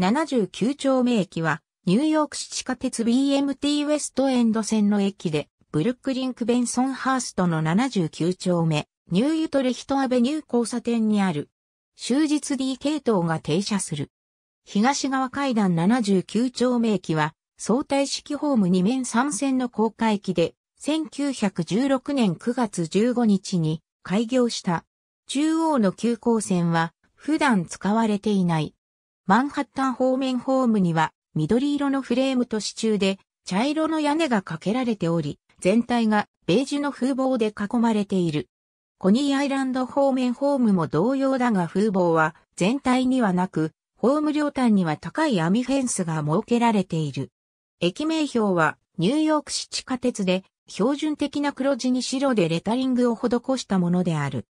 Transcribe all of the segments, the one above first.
79丁目駅は、ニューヨーク市地下鉄 BMT ウェストエンド線の駅で、ブルックリンクベンソンハーストの79丁目、ニューユトレヒトアベニュー交差点にある。終日 D 系統が停車する。東側階段79丁目駅は、相対式ホーム2面3線の高架駅で、1916年9月15日に開業した。中央の急行線は、普段使われていない。マンハッタン方面ホームには緑色のフレームと支柱で茶色の屋根がかけられており、全体がベージュの風貌で囲まれている。コニーアイランド方面ホームも同様だが風貌は全体にはなく、ホーム両端には高い網フェンスが設けられている。駅名標はニューヨーク市地下鉄で標準的な黒地に白でレタリングを施したものである。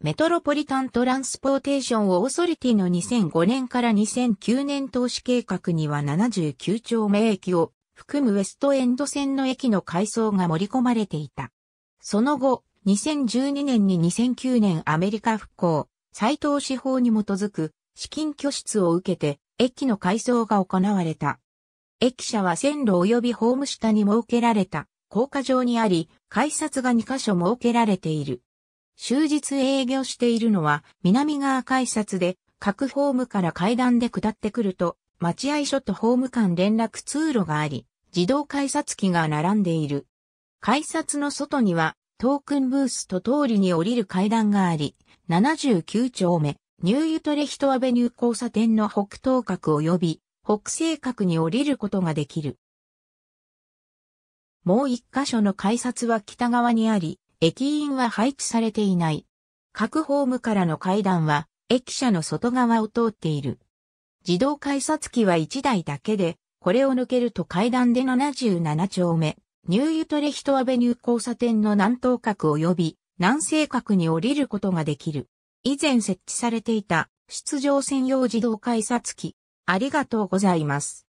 メトロポリタントランスポーテーションオーソリティの2005年から2009年投資計画には79兆名駅を含むウェストエンド線の駅の改装が盛り込まれていた。その後、2012年に2009年アメリカ復興、再投資法に基づく資金拠出を受けて駅の改装が行われた。駅舎は線路及びホーム下に設けられた高架上にあり、改札が2カ所設けられている。終日営業しているのは南側改札で各ホームから階段で下ってくると待合所とホーム間連絡通路があり自動改札機が並んでいる。改札の外にはトークンブースと通りに降りる階段があり79丁目ニューユトレヒトアベニュー交差点の北東角及び北西角に降りることができる。もう一箇所の改札は北側にあり、駅員は配置されていない。各ホームからの階段は、駅舎の外側を通っている。自動改札機は1台だけで、これを抜けると階段で77丁目、ニューユトレヒトアベニュー交差点の南東角及び南西角に降りることができる。以前設置されていた出場専用自動改札機。ありがとうございます。